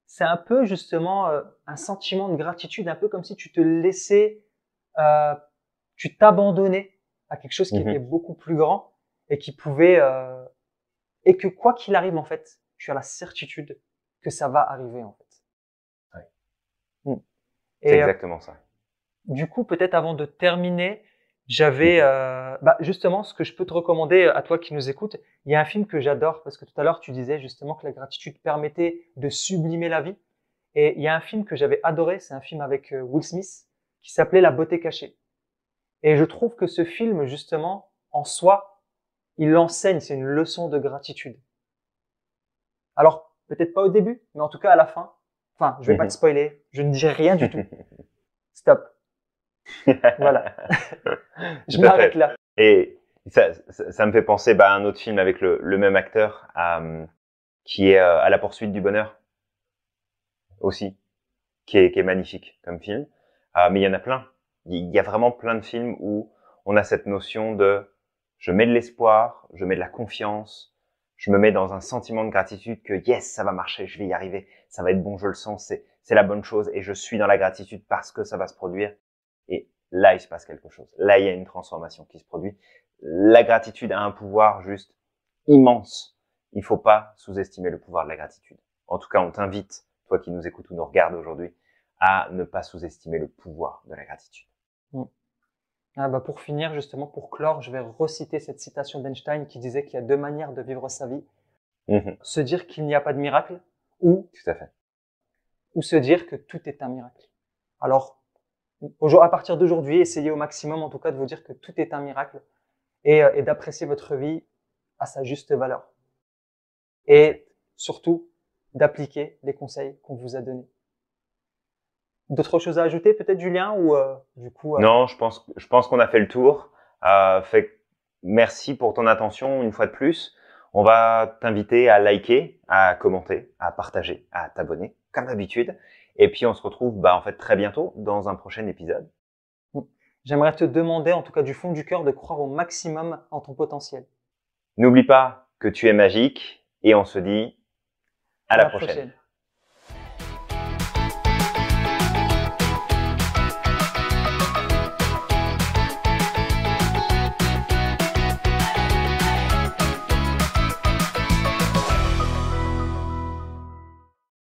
c'est un peu justement euh, un sentiment de gratitude, un peu comme si tu te laissais, euh, tu t'abandonnais à quelque chose qui mmh était beaucoup plus grand et qui pouvait et que quoi qu'il arrive en fait, tu as la certitude que ça va arriver en fait. C'est euh, exactement ça. Du coup, peut-être avant de terminer, j'avais euh, bah, justement ce que je peux te recommander euh, à toi qui nous écoutes. Il y a un film que j'adore parce que tout à l'heure tu disais justement que la gratitude permettait de sublimer la vie. Et il y a un film que j'avais adoré, c'est un film avec Will Smith qui s'appelait La beauté cachée. Et je trouve que ce film justement en soi, il enseigne, c'est une leçon de gratitude. Alors peut-être pas au début, mais en tout cas à la fin, Enfin, je vais pas te spoiler, je ne dis rien du tout. Stop. voilà. je m'arrête là. Et ça, ça, me fait penser bah, à un autre film avec le, même acteur qui est euh, à la poursuite du bonheur aussi, qui est, magnifique comme film. Ah, mais il y en a plein. Il y a vraiment plein de films où on a cette notion de je mets de l'espoir, je mets de la confiance, je me mets dans un sentiment de gratitude que yes, ça va marcher, je vais y arriver, ça va être bon, je le sens, c'est, la bonne chose et je suis dans la gratitude parce que ça va se produire. Et là, il se passe quelque chose. Là, il y a une transformation qui se produit. La gratitude a un pouvoir juste immense. Il ne faut pas sous-estimer le pouvoir de la gratitude. En tout cas, on t'invite, toi qui nous écoutes ou nous regardes aujourd'hui, à ne pas sous-estimer le pouvoir de la gratitude. Mm. Ah, bah, pour finir, justement, pour clore, je vais reciter cette citation d'Einstein qui disait qu'il y a deux manières de vivre sa vie. Mhm. Se dire qu'il n'y a pas de miracle ou, se dire que tout est un miracle. Alors, à partir d'aujourd'hui, essayez au maximum, en tout cas, de vous dire que tout est un miracle et euh, d'apprécier votre vie à sa juste valeur. Et surtout, d'appliquer les conseils qu'on vous a donnés. D'autres choses à ajouter, peut-être, Julien ou euh, du coup euh, Non, je pense, je pense qu'on a fait le tour. Euh, fait, merci pour ton attention une fois de plus. On va t'inviter à liker, à commenter, à partager, à t'abonner, comme d'habitude. Et puis on se retrouve bah, en fait très bientôt dans un prochain épisode. Mm. J'aimerais te demander, en tout cas du fond du cœur, de croire au maximum en ton potentiel. N'oublie pas que tu es magique et on se dit à, la, prochaine.